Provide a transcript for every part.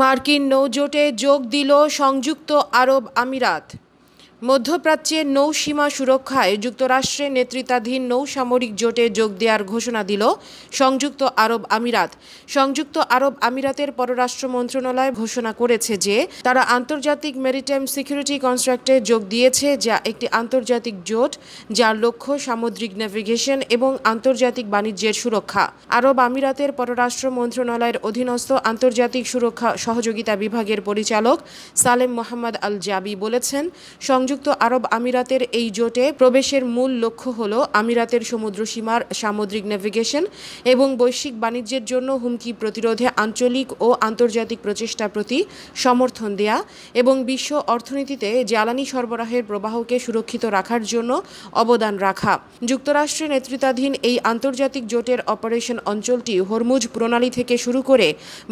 মার্কিন নৌজোটে যোগ দিল সংযুক্ত আরব আমিরাত মধ্যপ্রাচ্যের নৌসীমা সুরক্ষায় যুক্তরাষ্ট্রের নেতৃত্বাধীন নৌসামরিক জোটে যোগ দেওয়ার ঘোষণা দিল সংযুক্ত আরব আমিরাত সংযুক্ত আরব আমিরাতের পররাষ্ট্র মন্ত্রণালয় ঘোষণা করেছে যে তারা আন্তর্জাতিক মেরিটাইম সিকিউরিটি কনস্ট্রাক্টে যোগ দিয়েছে যা একটি আন্তর্জাতিক জোট যার লক্ষ্য সামুদ্রিক নেভিগেশন এবং আন্তর্জাতিক বাণিজ্যের সুরক্ষা আরব আমিরাতের পররাষ্ট্র মন্ত্রণালয়ের অধীনস্থ আন্তর্জাতিক সুরক্ষা সহযোগিতা বিভাগের পরিচালক সালেম মোহাম্মদ আল জাবি বলেছেন সংযুক্ত সংযুক্ত আরব আমিরাতের এই জোটে প্রবেশের মূল লক্ষ্য হল আমিরাতের সমুদ্রসীমার সামুদ্রিক নেভিগেশন এবং বৈশ্বিক বাণিজ্যের জন্য হুমকি প্রতিরোধে আঞ্চলিক ও আন্তর্জাতিক প্রচেষ্টার প্রতি সমর্থন দেয়া এবং বিশ্ব অর্থনীতিতে জ্বালানি সরবরাহের প্রবাহকে সুরক্ষিত রাখার জন্য অবদান রাখা যুক্তরাষ্ট্রের নেতৃত্বাধীন এই আন্তর্জাতিক জোটের অপারেশন অঞ্চলটি হরমুজ প্রণালী থেকে শুরু করে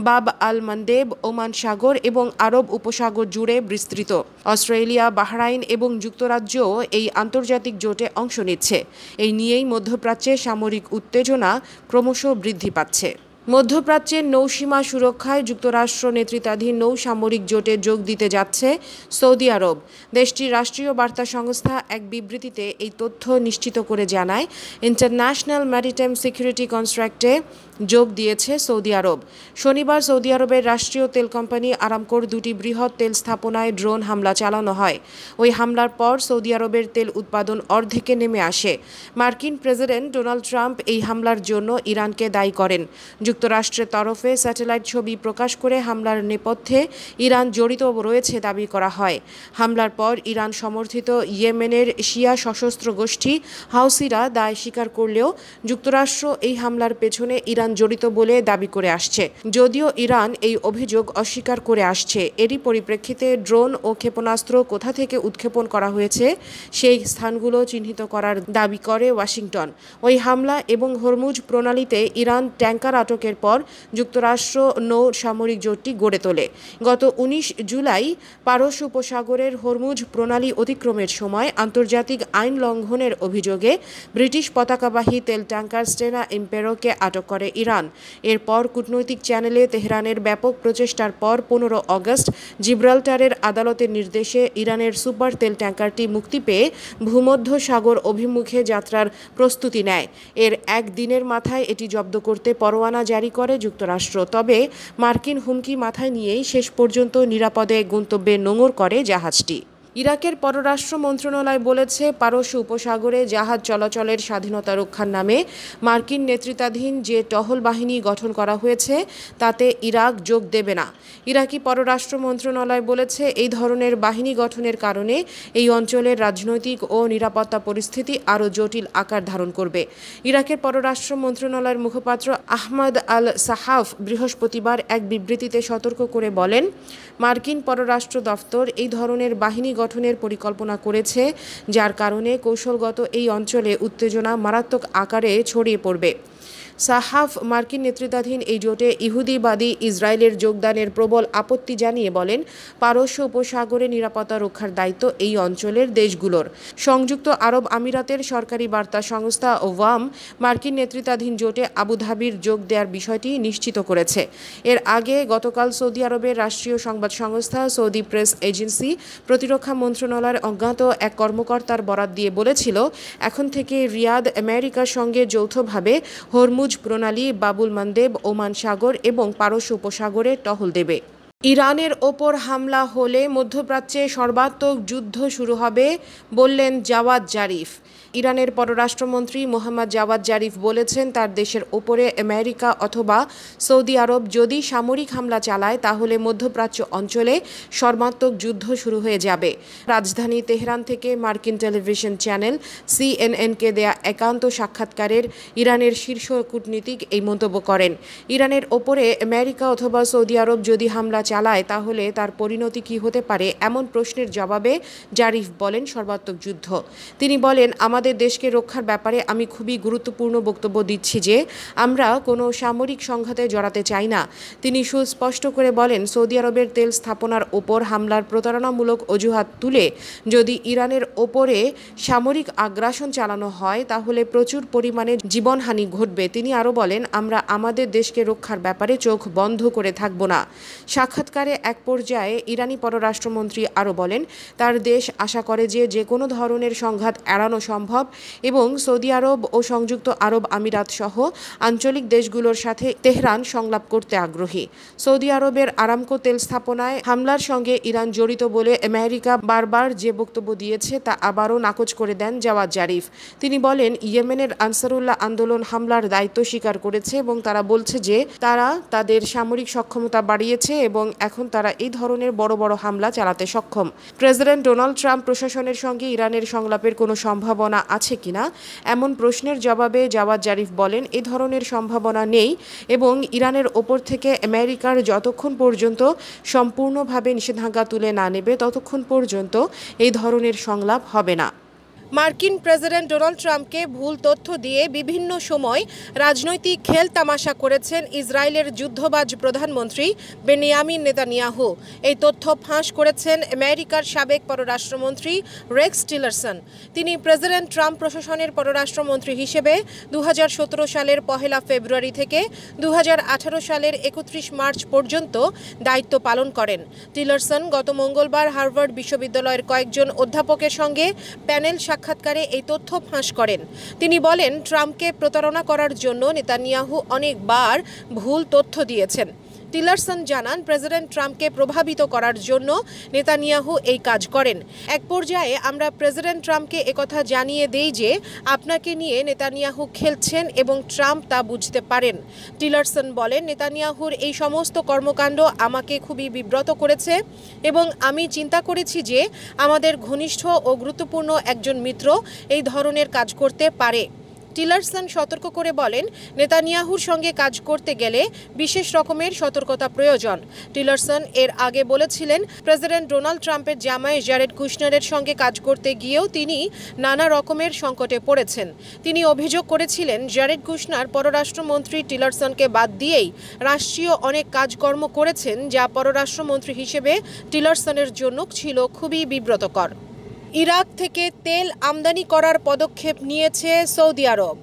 বাব আল মানদেব ওমান সাগর এবং আরব উপসাগর জুড়ে বিস্তৃত অস্ট্রেলিয়া বাহরাইন এবং যুক্তরাজ্যও এই আন্তর্জাতিক জোটে অংশ নিচ্ছে এই নিয়েই মধ্যপ্রাচ্যে সামরিক উত্তেজনা ক্রমশ বৃদ্ধি পাচ্ছে মধ্যপ্রাচ্যের নৌসীমা সুরক্ষায় যুক্তরাষ্ট্র নেতৃত্বাধীন নৌ সামরিক জোটে যোগ দিতে যাচ্ছে সৌদি আরব দেশটির রাষ্ট্রীয় বার্তা সংস্থা এক বিবৃতিতে এই তথ্য নিশ্চিত করে জানায় ইন্টারন্যাশনাল ম্যারিটাইম সিকিউরিটি কনস্ট্রাক্টে যোগ দিয়েছে সৌদি আরব শনিবার সৌদি আরবের রাষ্ট্রীয় তেল কোম্পানি আরামকোর দুটি বৃহৎ তেল স্থাপনায় ড্রোন হামলা চালানো হয় ওই হামলার পর সৌদি আরবের তেল উৎপাদন অর্ধেকে নেমে আসে মার্কিন প্রেসিডেন্ট ডোনাল্ড ট্রাম্প এই হামলার জন্য ইরানকে দায়ী করেন যুক্তরাষ্ট্রের তরফে স্যাটেলাইট ছবি প্রকাশ করে হামলার নেপথ্যে ইরান জড়িত রয়েছে দাবি করা হয় হামলার পর ইরান সমর্থিত ইয়েমেনের শিয়া সশস্ত্র গোষ্ঠী হাউসিরা দায় স্বীকার করলেও যুক্তরাষ্ট্র এই হামলার পেছনে ইরান জড়িত বলে দাবি করে আসছে যদিও ইরান এই অভিযোগ অস্বীকার করে আসছে এরই পরিপ্রেক্ষিতে ড্রোন ও ক্ষেপণাস্ত্র কোথা থেকে উৎক্ষেপণ করা হয়েছে সেই স্থানগুলো চিহ্নিত করার দাবি করে ওয়াশিংটন ওই হামলা এবং হরমুজ প্রণালীতে ইরান ট্যাঙ্কার আটক বৈঠকের পর যুক্তরাষ্ট্র নৌ সামরিক জোটটি গড়ে তোলে গত উনিশ জুলাই পারস উপসাগরের হরমুজ প্রণালী অতিক্রমের সময় আন্তর্জাতিক আইন লঙ্ঘনের অভিযোগে ব্রিটিশ পতাকাবাহী তেল ট্যাঙ্কার স্টেনা ইম্পেরোকে আটক করে ইরান এরপর কূটনৈতিক চ্যানেলে তেহরানের ব্যাপক প্রচেষ্টার পর পনেরো অগস্ট জিব্রাল্টারের আদালতের নির্দেশে ইরানের সুপার তেল ট্যাঙ্কারটি মুক্তি পেয়ে ভূমধ্য সাগর অভিমুখে যাত্রার প্রস্তুতি নেয় এর এক দিনের মাথায় এটি জব্দ করতে পরোয়ানা জারি করে যুক্তরাষ্ট্র তবে মার্কিন হুমকি মাথায় নিয়েই শেষ পর্যন্ত নিরাপদে গন্তব্যে নোঙর করে জাহাজটি ইরাকের পররাষ্ট্র মন্ত্রণালয় বলেছে পারস্য উপসাগরে জাহাজ চলাচলের স্বাধীনতা রক্ষার নামে মার্কিন নেতৃত্বাধীন যে টহল বাহিনী গঠন করা হয়েছে তাতে ইরাক যোগ দেবে না ইরাকি পররাষ্ট্র মন্ত্রণালয় বলেছে এই ধরনের বাহিনী গঠনের কারণে এই অঞ্চলের রাজনৈতিক ও নিরাপত্তা পরিস্থিতি আরও জটিল আকার ধারণ করবে ইরাকের পররাষ্ট্র মন্ত্রণালয়ের মুখপাত্র আহমদ আল সাহাফ বৃহস্পতিবার এক বিবৃতিতে সতর্ক করে বলেন মার্কিন পররাষ্ট্র দফতর এই ধরনের বাহিনী গঠনের পরিকল্পনা করেছে যার কারণে কৌশলগত এই অঞ্চলে উত্তেজনা মারাত্মক আকারে ছড়িয়ে পড়বে সাহাফ মার্কিন নেতৃত্বাধীন এই জোটে ইহুদিবাদী ইসরায়েলের যোগদানের প্রবল আপত্তি জানিয়ে বলেন পারস্য উপসাগরে নিরাপত্তা রক্ষার দায়িত্ব এই অঞ্চলের দেশগুলোর সংযুক্ত আরব আমিরাতের সরকারি বার্তা সংস্থা ওয়াম মার্কিন নেতৃত্বাধীন জোটে আবুধাবির যোগ দেওয়ার বিষয়টি নিশ্চিত করেছে এর আগে গতকাল সৌদি আরবের রাষ্ট্রীয় সংবাদ সংস্থা সৌদি প্রেস এজেন্সি প্রতিরক্ষা মন্ত্রণালয়ের অজ্ঞাত এক কর্মকর্তার বরাত দিয়ে বলেছিল এখন থেকে রিয়াদ আমেরিকার সঙ্গে যৌথভাবে হরমুজ বুজ প্রণালী বাবুল মানদেব ওমান সাগর এবং পারস্য উপসাগরে টহল দেবে ইরানের ওপর হামলা হলে মধ্যপ্রাচ্যে সর্বাত্মক যুদ্ধ শুরু হবে বললেন জাওয়াদ জারিফ ইরানের পররাষ্ট্রমন্ত্রী মোহাম্মদ জাওয়াদ জারিফ বলেছেন তার দেশের ওপরে আমেরিকা অথবা সৌদি আরব যদি সামরিক হামলা চালায় তাহলে মধ্যপ্রাচ্য অঞ্চলে সর্বাত্মক যুদ্ধ শুরু হয়ে যাবে রাজধানী তেহরান থেকে মার্কিন টেলিভিশন চ্যানেল সিএনএনকে দেয়া একান্ত সাক্ষাৎকারের ইরানের শীর্ষ কূটনীতিক এই মন্তব্য করেন ইরানের ওপরে আমেরিকা অথবা সৌদি আরব যদি হামলা চালায় তাহলে তার পরিণতি কি হতে পারে এমন প্রশ্নের জবাবে জারিফ বলেন সর্বাত্মক যুদ্ধ তিনি বলেন আমাদের আমাদের দেশকে রক্ষার ব্যাপারে আমি খুবই গুরুত্বপূর্ণ বক্তব্য দিচ্ছি যে আমরা কোনো সামরিক সংঘাতে জড়াতে চাই না তিনি সুস্পষ্ট করে বলেন সৌদি আরবের তেল স্থাপনার ওপর হামলার প্রতারণামূলক অজুহাত তুলে যদি ইরানের ওপরে সামরিক আগ্রাসন চালানো হয় তাহলে প্রচুর পরিমাণে জীবনহানি ঘটবে তিনি আরও বলেন আমরা আমাদের দেশকে রক্ষার ব্যাপারে চোখ বন্ধ করে থাকব না সাক্ষাৎকারে এক পর্যায়ে ইরানি পররাষ্ট্রমন্ত্রী আরও বলেন তার দেশ আশা করে যে যে কোনো ধরনের সংঘাত এড়ানো সম্ভব সম্ভব এবং সৌদি আরব ও সংযুক্ত আরব আমিরাত সহ আঞ্চলিক দেশগুলোর সাথে তেহরান সংলাপ করতে আগ্রহী সৌদি আরবের আরামকো তেল স্থাপনায় হামলার সঙ্গে ইরান জড়িত বলে আমেরিকা বারবার যে বক্তব্য দিয়েছে তা আবারও নাকচ করে দেন জাওয়াদ জারিফ তিনি বলেন ইয়েমেনের আনসারুল্লাহ আন্দোলন হামলার দায়িত্ব স্বীকার করেছে এবং তারা বলছে যে তারা তাদের সামরিক সক্ষমতা বাড়িয়েছে এবং এখন তারা এই ধরনের বড় বড় হামলা চালাতে সক্ষম প্রেসিডেন্ট ডোনাল্ড ট্রাম্প প্রশাসনের সঙ্গে ইরানের সংলাপের কোনো সম্ভাবনা সম্ভাবনা আছে কিনা এমন প্রশ্নের জবাবে জাওয়াদ জারিফ বলেন এ ধরনের সম্ভাবনা নেই এবং ইরানের ওপর থেকে আমেরিকার যতক্ষণ পর্যন্ত সম্পূর্ণভাবে নিষেধাজ্ঞা তুলে না নেবে ততক্ষণ পর্যন্ত এই ধরনের সংলাপ হবে না মার্কিন প্রেসিডেন্ট ডোনাল্ড ট্রাম্পকে ভুল তথ্য দিয়ে বিভিন্ন সময় রাজনৈতিক খেল তামাশা করেছেন ইসরায়েলের যুদ্ধবাজ প্রধানমন্ত্রী বেনিয়ামিন নেতানিয়াহু এই তথ্য ফাঁস করেছেন আমেরিকার সাবেক পররাষ্ট্রমন্ত্রী রেক্স টিলারসন তিনি প্রেসিডেন্ট ট্রাম্প প্রশাসনের পররাষ্ট্রমন্ত্রী হিসেবে দু সালের পহেলা ফেব্রুয়ারি থেকে দু সালের একত্রিশ মার্চ পর্যন্ত দায়িত্ব পালন করেন টিলারসন গত মঙ্গলবার হার্ভার্ড বিশ্ববিদ্যালয়ের কয়েকজন অধ্যাপকের সঙ্গে প্যানেল সাক্ষাৎকারে এই তথ্য ফাঁস করেন তিনি বলেন ট্রাম্পকে প্রতারণা করার জন্য নেতানিয়াহু অনেকবার ভুল তথ্য দিয়েছেন টিলারসন জানান প্রেসিডেন্ট ট্রাম্পকে প্রভাবিত করার জন্য নেতানিয়াহু এই কাজ করেন এক পর্যায়ে আমরা প্রেসিডেন্ট ট্রাম্পকে একথা জানিয়ে দেই যে আপনাকে নিয়ে নেতানিয়াহু খেলছেন এবং ট্রাম্প তা বুঝতে পারেন টিলারসন বলেন নেতানিয়াহুর এই সমস্ত কর্মকাণ্ড আমাকে খুবই বিব্রত করেছে এবং আমি চিন্তা করেছি যে আমাদের ঘনিষ্ঠ ও গুরুত্বপূর্ণ একজন মিত্র এই ধরনের কাজ করতে পারে টিলারসন সতর্ক করে বলেন নেতানিয়াহুর সঙ্গে কাজ করতে গেলে বিশেষ রকমের সতর্কতা প্রয়োজন টিলারসন এর আগে বলেছিলেন প্রেসিডেন্ট ডোনাল্ড ট্রাম্পের জামায় জ্যারেড কুশনারের সঙ্গে কাজ করতে গিয়েও তিনি নানা রকমের সংকটে পড়েছেন তিনি অভিযোগ করেছিলেন জ্যারেড কুশনার পররাষ্ট্রমন্ত্রী টিলারসনকে বাদ দিয়েই রাষ্ট্রীয় অনেক কাজকর্ম করেছেন যা পররাষ্ট্রমন্ত্রী হিসেবে টিলারসনের জন্য ছিল খুবই বিব্রতকর ইরাক থেকে তেল আমদানি করার পদক্ষেপ নিয়েছে সৌদি আরব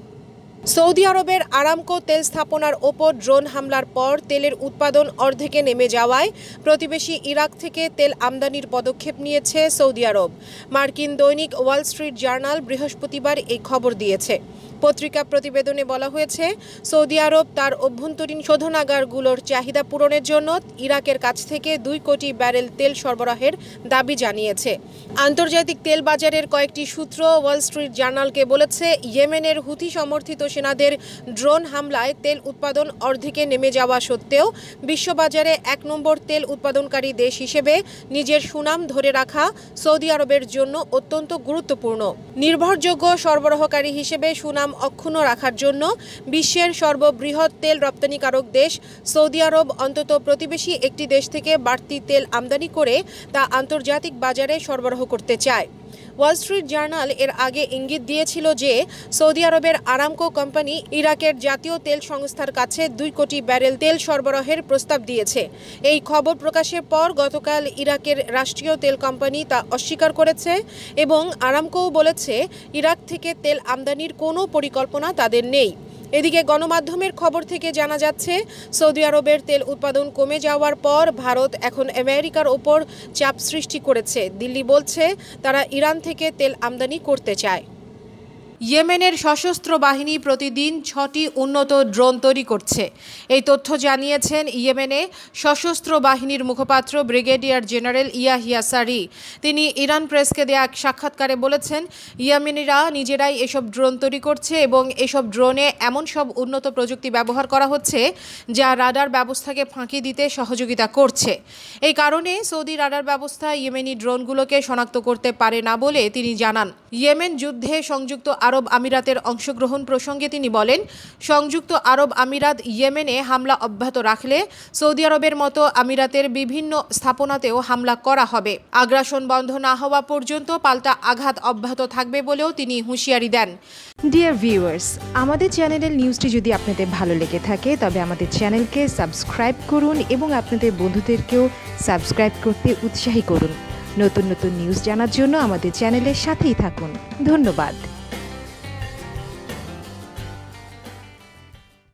সৌদি আরবের আরামকো তেল স্থাপনার ওপর ড্রোন হামলার পর তেলের উৎপাদন অর্ধেকে নেমে যাওয়ায় প্রতিবেশী ইরাক থেকে তেল আমদানির পদক্ষেপ নিয়েছে সৌদি আরব মার্কিন দৈনিক ওয়াল স্ট্রিট জার্নাল বৃহস্পতিবার এই খবর দিয়েছে পত্রিকা প্রতিবেদনে বলা হয়েছে সৌদি আরব তার অভ্যন্তরীণ শোধনাগারগুলোর চাহিদা পূরণের জন্য ইরাকের কাছ থেকে দুই কোটি ব্যারেল তেল সরবরাহের দাবি জানিয়েছে আন্তর্জাতিক তেল বাজারের কয়েকটি সূত্র ওয়াল স্ট্রিট জার্নালকে বলেছে ইয়েমেনের হুথি সমর্থিত সেনাদের ড্রোন হামলায় তেল উৎপাদন অর্ধেকে নেমে যাওয়া সত্ত্বেও বিশ্ববাজারে এক নম্বর তেল উৎপাদনকারী দেশ হিসেবে নিজের সুনাম ধরে রাখা সৌদি আরবের জন্য অত্যন্ত গুরুত্বপূর্ণ নির্ভরযোগ্য সরবরাহকারী হিসেবে সুনাম সুনাম অক্ষুণ্ণ রাখার জন্য বিশ্বের সর্ববৃহৎ তেল রপ্তানিকারক দেশ সৌদি আরব অন্তত প্রতিবেশী একটি দেশ থেকে বাড়তি তেল আমদানি করে তা আন্তর্জাতিক বাজারে সরবরাহ করতে চায় ওয়াল স্ট্রিট জার্নাল এর আগে ইঙ্গিত দিয়েছিল যে সৌদি আরবের আরামকো কোম্পানি ইরাকের জাতীয় তেল সংস্থার কাছে দুই কোটি ব্যারেল তেল সরবরাহের প্রস্তাব দিয়েছে এই খবর প্রকাশের পর গতকাল ইরাকের রাষ্ট্রীয় তেল কোম্পানি তা অস্বীকার করেছে এবং আরামকোও বলেছে ইরাক থেকে তেল আমদানির কোনো পরিকল্পনা তাদের নেই এদিকে গণমাধ্যমের খবর থেকে জানা যাচ্ছে সৌদি আরবের তেল উৎপাদন কমে যাওয়ার পর ভারত এখন আমেরিকার ওপর চাপ সৃষ্টি করেছে দিল্লি বলছে তারা ইরান থেকে তেল আমদানি করতে চায় ইয়েমেনের সশস্ত্র বাহিনী প্রতিদিন ছটি উন্নত ড্রোন তৈরি করছে এই তথ্য জানিয়েছেন ইয়েমেনে সশস্ত্র বাহিনীর মুখপাত্র ব্রিগেডিয়ার জেনারেল ইয়াহিয়া সারি তিনি ইরান প্রেসকে দেয়া এক সাক্ষাৎকারে বলেছেন ইয়েমেনিরা নিজেরাই এসব ড্রোন তৈরি করছে এবং এসব ড্রোনে এমন সব উন্নত প্রযুক্তি ব্যবহার করা হচ্ছে যা রাডার ব্যবস্থাকে ফাঁকি দিতে সহযোগিতা করছে এই কারণে সৌদি রাডার ব্যবস্থা ইয়েমেনি ড্রোনগুলোকে শনাক্ত করতে পারে না বলে তিনি জানান ইয়েমেন যুদ্ধে সংযুক্ত আরব আমিরাতের অংশগ্রহণ প্রসঙ্গে তিনি বলেন সংযুক্ত আরব আমিরাত ইয়েমেনে হামলা অব্যাহত রাখলে সৌদি আরবের মতো আমিরাতের বিভিন্ন স্থাপনাতেও হামলা করা হবে আগ্রাসন বন্ধ না হওয়া পর্যন্ত পাল্টা আঘাত অব্যাহত থাকবে বলেও তিনি হুঁশিয়ারি দেন ডিয়ার ভিউয়ার্স আমাদের চ্যানেলের নিউজটি যদি আপনাদের ভালো লেগে থাকে তবে আমাদের চ্যানেলকে সাবস্ক্রাইব করুন এবং আপনাদের বন্ধুদেরকেও সাবস্ক্রাইব করতে উৎসাহী করুন নতুন নতুন নিউজ জানার জন্য আমাদের চ্যানেলের সাথেই থাকুন ধন্যবাদ